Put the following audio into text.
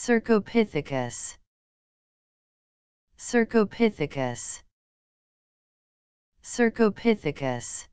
Cercopithecus Cercopithecus Cercopithecus